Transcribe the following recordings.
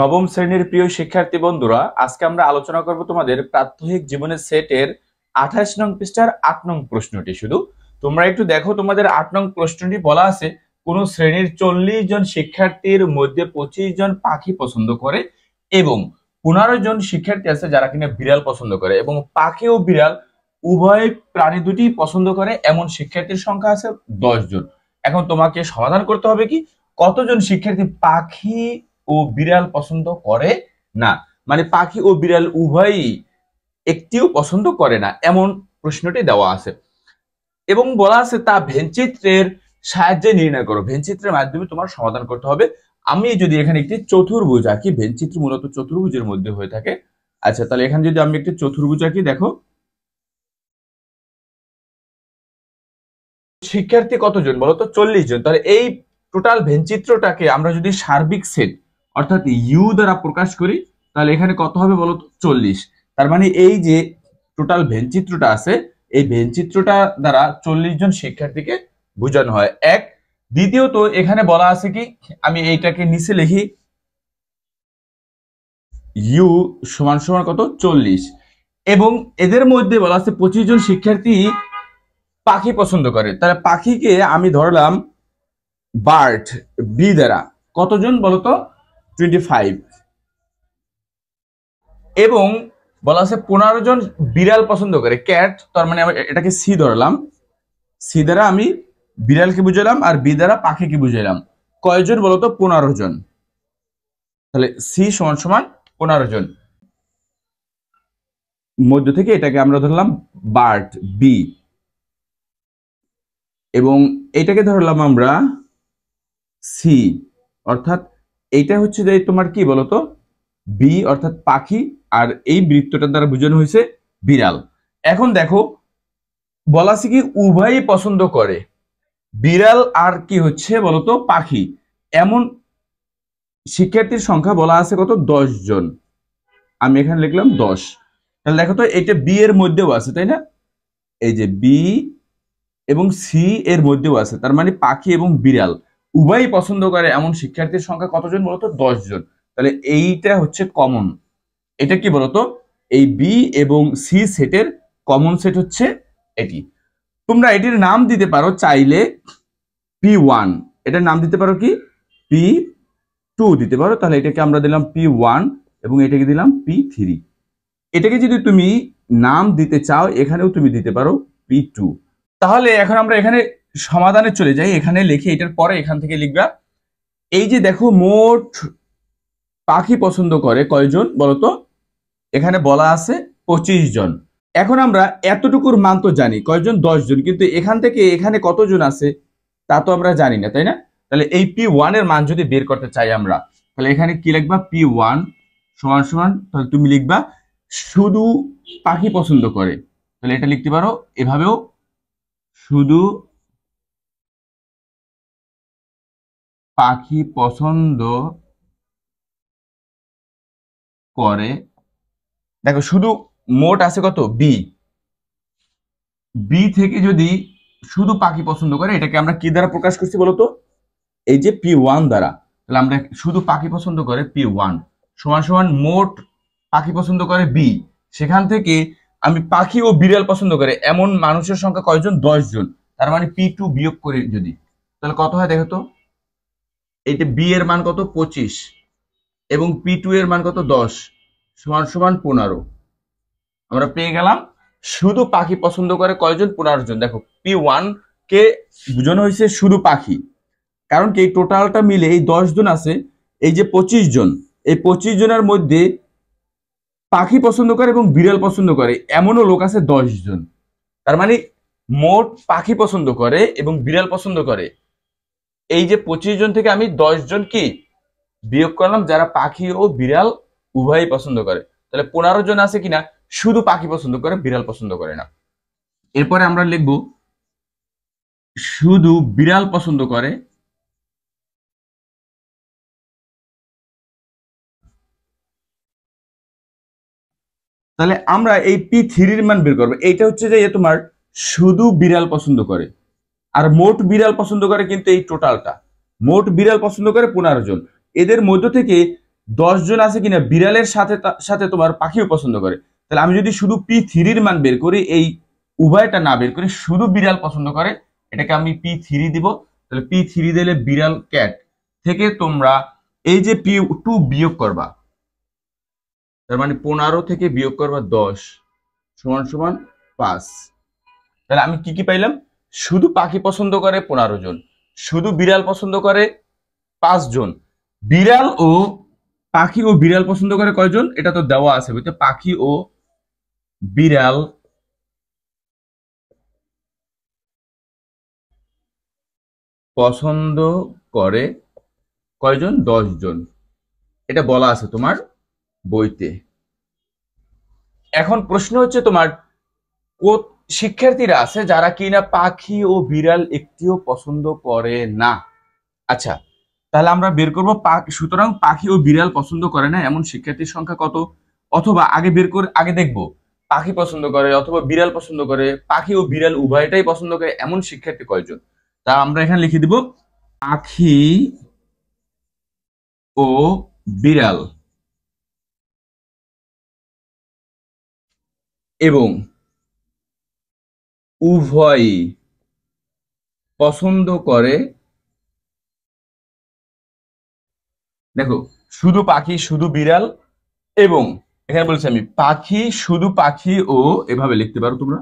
নবম শ্রেণীর প্রিয় শিক্ষার্থী বন্ধুরা আজকে আমরা আলোচনা করব তোমাদের প্রাত্যহিক জীবনের সেটের আঠাশ নং পৃষ্ঠার আট নং প্রশ্নটি শুধু তোমরা একটু দেখো তোমাদের আট নং প্রশ্নটি বলা আছে কোন শ্রেণীর চল্লিশ জন শিক্ষার্থীর মধ্যে পঁচিশ জন পাখি পছন্দ করে এবং পনেরো জন শিক্ষার্থী আছে যারা কিনা বিড়াল পছন্দ করে এবং পাখি ও বিড়াল উভয় প্রাণী দুটি পছন্দ করে এমন শিক্ষার্থীর সংখ্যা আছে দশ জন এখন তোমাকে সমাধান করতে হবে কি কতজন শিক্ষার্থী পাখি ও বিড়াল পছন্দ করে না মানে পাখি ও বিড়াল উভয়ই একটিও পছন্দ করে না এমন প্রশ্নটি দেওয়া আছে এবং বলা আছে তা ভেনচিত্রের সাহায্যে নির্ণয় করো ভেনচিত্রের মাধ্যমে তোমার সমাধান করতে হবে আমি যদি এখানে একটি চতুর্ভুজ আঁকি ভেনচিত্র মূলত চতুর্ভুজের মধ্যে হয়ে থাকে আচ্ছা তাহলে এখানে যদি আমি একটি চতুর্ভুজ আঁকি দেখো শিক্ষার্থী কতজন বলতো চল্লিশ জন তাহলে এই টোটাল ভেনচিত্রটাকে আমরা যদি সার্বিক সেট অর্থাৎ ইউ দ্বারা প্রকাশ করি তাহলে এখানে কত হবে বলো তো চল্লিশ তার মানে এই যে টোটাল ভেনচিত্রটা আছে এই ভেনচিত্রটা দ্বারা চল্লিশ জন শিক্ষার্থীকে বোঝানো হয় এক দ্বিতীয়ত এখানে বলা আছে কি আমি এইটাকে নিচে লিখি ইউ সমান সমান কত চল্লিশ এবং এদের মধ্যে বলা আছে পঁচিশ জন শিক্ষার্থী পাখি পছন্দ করে তাহলে পাখিকে আমি ধরলাম বার্ড বি দ্বারা কতজন বলতো টোয়েন্টি ফাইভ এবং বলা আছে পনেরো জন বিড়াল পছন্দ করে ক্যাট তার মানে এটাকে সি ধরলাম সি দ্বারা আমি বিড়ালকে বুঝালাম আর বি দ্বারা পাখিকে বুঝালাম কয়জন বলতো পনেরো জন তাহলে সি সমান সমান পনেরো জন মধ্য থেকে এটাকে আমরা ধরলাম বার্ট বি এবং এটাকে ধরলাম আমরা সি অর্থাৎ এইটা হচ্ছে যে তোমার কি বলতো বি অর্থাৎ পাখি আর এই বৃত্তটার দ্বারা বোঝানো হয়েছে বিড়াল এখন দেখো বলা কি উভয়ই পছন্দ করে বিড়াল আর কি হচ্ছে বলতো পাখি এমন শিক্ষার্থীর সংখ্যা বলা আছে কত দশ জন আমি এখানে লিখলাম দশ তাহলে দেখো তো এটা বি এর মধ্যেও আছে তাই না এই যে বি এবং সি এর মধ্যেও আছে তার মানে পাখি এবং বিড়াল উভয়ই পছন্দ করে এমন শিক্ষার্থীর সংখ্যা কতজন বলতো দশ জন তাহলে এইটা হচ্ছে কমন এটা কি বলতো এই বি এবং সি সেটের কমন সেট হচ্ছে এটি তোমরা এটির নাম দিতে পারো চাইলে পি ওয়ান এটার নাম দিতে পারো কি পি টু দিতে পারো তাহলে এটাকে আমরা দিলাম পি ওয়ান এবং এটাকে দিলাম পি থ্রি এটাকে যদি তুমি নাম দিতে চাও এখানেও তুমি দিতে পারো পি টু তাহলে এখন আমরা এখানে সমাধানে চলে যাই এখানে লিখে এটার পরে এখান থেকে লিখবা এই যে দেখো মোট পাখি পছন্দ করে কয়জন বলতো এখানে বলা আছে পঁচিশ জন এখন আমরা এতটুকুর মান তো জানি কয়জন জন কিন্তু এখান থেকে এখানে কতজন আছে তা তো আমরা জানি না তাই না তাহলে এই পি এর মান যদি বের করতে চাই আমরা তাহলে এখানে কি লিখবা পি ওয়ান সমান সমান তাহলে তুমি লিখবা শুধু পাখি পছন্দ করে তাহলে এটা লিখতে পারো এভাবেও শুধু পাখি পছন্দ করে দেখো শুধু মোট আছে কত বি বি থেকে যদি শুধু পাখি পছন্দ করে এটাকে আমরা কি দ্বারা প্রকাশ করছি বলতো এই যে পি ওয়ান দ্বারা তাহলে আমরা শুধু পাখি পছন্দ করে পি ওয়ান সমান সমান মোট পাখি পছন্দ করে বি সেখান থেকে আমি পাখি ও বিড়াল পছন্দ করে এমন মানুষের সংখ্যা কয়জন দশজন তার মানে পি টু বিয়োগ করে যদি তাহলে কত হয় দেখো তো এইটা বি এর মান কত পঁচিশ এবং পি টু এর মান কত দশ সমান সমান পনেরো আমরা পেয়ে গেলাম শুধু পাখি পছন্দ করে কয়জন পনেরো জন দেখো পি ওয়ান কে দুজন হয়েছে শুধু পাখি কারণ কি টোটালটা মিলে এই দশ জন আছে এই যে পঁচিশ জন এই পঁচিশ জনের মধ্যে পাখি পছন্দ করে এবং বিড়াল পছন্দ করে এমনও লোক আছে দশ জন তার মানে মোট পাখি পছন্দ করে এবং বিড়াল পছন্দ করে এই যে পঁচিশ জন থেকে আমি দশ জন কি বিয়োগ করলাম যারা পাখি ও বিড়াল উভয়ই পছন্দ করে তাহলে পনেরো জন আছে কিনা শুধু পাখি পছন্দ করে বিড়াল পছন্দ করে না এরপরে আমরা লিখব শুধু বিড়াল পছন্দ করে তাহলে আমরা এই পি থ্রির মান বের করবো এইটা হচ্ছে যে তোমার শুধু বিড়াল পছন্দ করে আর মোট বিড়াল পছন্দ করে কিন্তু এই টোটালটা মোট বিড়াল পছন্দ করে পনেরো জন এদের মধ্য থেকে দশ জন আছে কিনা বিড়ালের সাথে সাথে তোমার পাখিও পছন্দ করে তাহলে আমি যদি শুধু পি থ্রির মান বের করি এই উভয়টা না বের করে শুধু বিড়াল পছন্দ করে এটাকে আমি পি থ্রি দিব তাহলে পি থ্রি দিলে বিড়াল ক্যাট থেকে তোমরা এই যে পি টু বিয়োগ করবা তার মানে পনেরো থেকে বিয়োগ করবা দশ সমান সমান পাঁচ তাহলে আমি কি কি পাইলাম শুধু পাখি পছন্দ করে পনেরো জন শুধু বিড়াল পছন্দ করে পাঁচ জন বিড়াল ও পাখি ও বিড়াল পছন্দ করে কয়জন এটা তো দেওয়া আছে বুঝতে পাখি ও বিড়াল পছন্দ করে কয়জন জন এটা বলা আছে তোমার বইতে এখন প্রশ্ন হচ্ছে তোমার শিক্ষার্থীরা আছে যারা কিনা পাখি ও বিড়াল একটিও পছন্দ করে না আচ্ছা তাহলে আমরা বের করবো সুতরাং পাখি ও বিড়াল পছন্দ করে না এমন শিক্ষার্থীর সংখ্যা কত অথবা আগে বের করে আগে দেখব পাখি পছন্দ করে অথবা বিড়াল পছন্দ করে পাখি ও বিড়াল উভয়টাই পছন্দ করে এমন শিক্ষার্থী কয়জন তা আমরা এখানে লিখে দিব পাখি ও বিড়াল এবং উভয়ই পছন্দ করে দেখো শুধু পাখি শুধু বিড়াল এবং এখানে বলছি আমি পাখি শুধু পাখি ও এভাবে লিখতে পারো তোমরা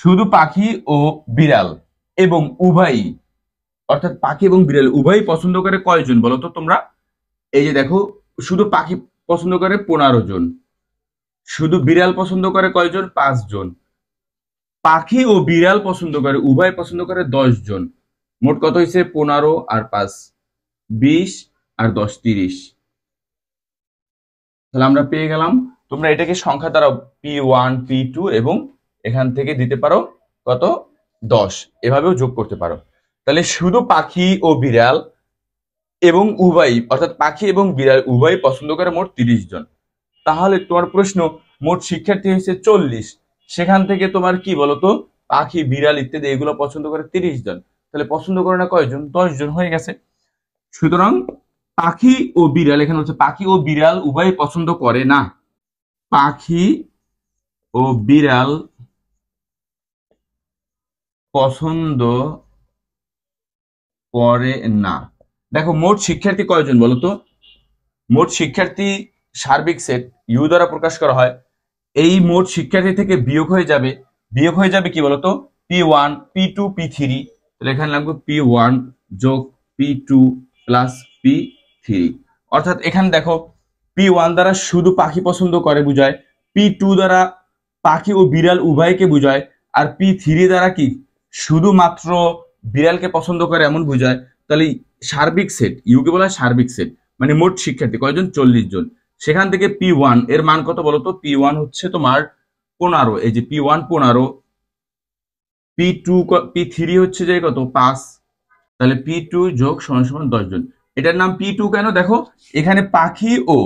শুধু পাখি ও বিড়াল এবং উভয়ই অর্থাৎ পাখি এবং বিড়াল উভয়ই পছন্দ করে কয়জন বলো তো তোমরা এই যে দেখো শুধু পাখি পছন্দ করে পনেরো জন শুধু বিড়াল পছন্দ করে কয়জন পাঁচজন পাখি ও বিড়াল পছন্দ করে উভয় পছন্দ করে জন মোট কত হয়েছে পনেরো আর পাঁচ বিশ আর দশ তিরিশ তাহলে আমরা পেয়ে গেলাম তোমরা এটাকে সংখ্যা দ্বারা পি ওয়ান পি টু এবং এখান থেকে দিতে পারো কত দশ এভাবেও যোগ করতে পারো তাহলে শুধু পাখি ও বিড়াল এবং উভয় অর্থাৎ পাখি এবং বিড়াল উভয় পছন্দ করে মোট তিরিশ জন তাহলে তোমার প্রশ্ন মোট শিক্ষার্থী হয়েছে চল্লিশ সেখান থেকে তোমার কি বলতো পাখি বিড়াল ইত্যাদি এগুলো পছন্দ করে তিরিশ জন তাহলে পছন্দ করে না কয়জন দশ জন হয়ে গেছে সুতরাং পাখি ও বিড়াল এখানে হচ্ছে পাখি ও বিড়াল উভয় পছন্দ করে না পাখি ও বিড়াল পছন্দ করে না দেখো মোট শিক্ষার্থী কয়জন বলতো মোট শিক্ষার্থী সার্বিক সেট ইউ দ্বারা প্রকাশ করা হয় এই মোট শিক্ষার্থী থেকে বিয়োগ হয়ে যাবে বিয়োগ হয়ে যাবে কি বলতো P one P two P three এখানে লাগবে পি ওয়ান যোগ P two plus P three অর্থাৎ এখানে দেখো পি ওয়ান দ্বারা শুধু পাখি পছন্দ করে বুঝায় পি টু দ্বারা পাখি ও বিড়াল উভয়কে বুঝায় আর পি থ্রি দ্বারা কি শুধুমাত্র বিড়ালকে পছন্দ করে এমন বুঝায় তাহলে সার্বিক সেট ইউকে বলা হয় সার্বিক সেট মানে মোট শিক্ষার্থী কয়জন চল্লিশ জন সেখান থেকে পি ওয়ান এর মান কত বলতো পি ওয়ান হচ্ছে তোমার পনেরো এই যে পি ওয়ান পনেরো পি টু পি থ্রি হচ্ছে যে কত পাঁচ তাহলে পি টু যোগ সমান সমান দশজন এটার নাম পি টু কেন দেখো এখানে পাখি ও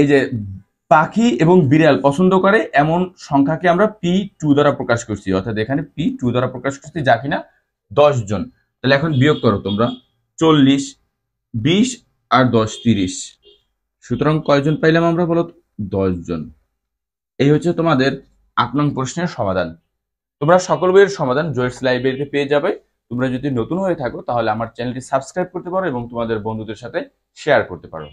এই যে পাখি এবং বিড়াল পছন্দ করে এমন সংখ্যাকে আমরা পি টু দ্বারা প্রকাশ করছি অর্থাৎ এখানে পি টু দ্বারা প্রকাশ করছি যা কিনা দশজন জন তাহলে এখন বিয়োগ করো তোমরা চল্লিশ বিশ আর দশ তিরিশ সুতরাং কয়জন পাইলাম আমরা বলো দশজন এই হচ্ছে তোমাদের আট নং প্রশ্নের সমাধান তোমরা সকল বইয়ের সমাধান জয়েস লাইব্রেরিতে পেয়ে যাবে তোমরা যদি নতুন হয়ে থাকো তাহলে আমার চ্যানেলটি সাবস্ক্রাইব করতে পারো এবং তোমাদের বন্ধুদের সাথে শেয়ার করতে পারো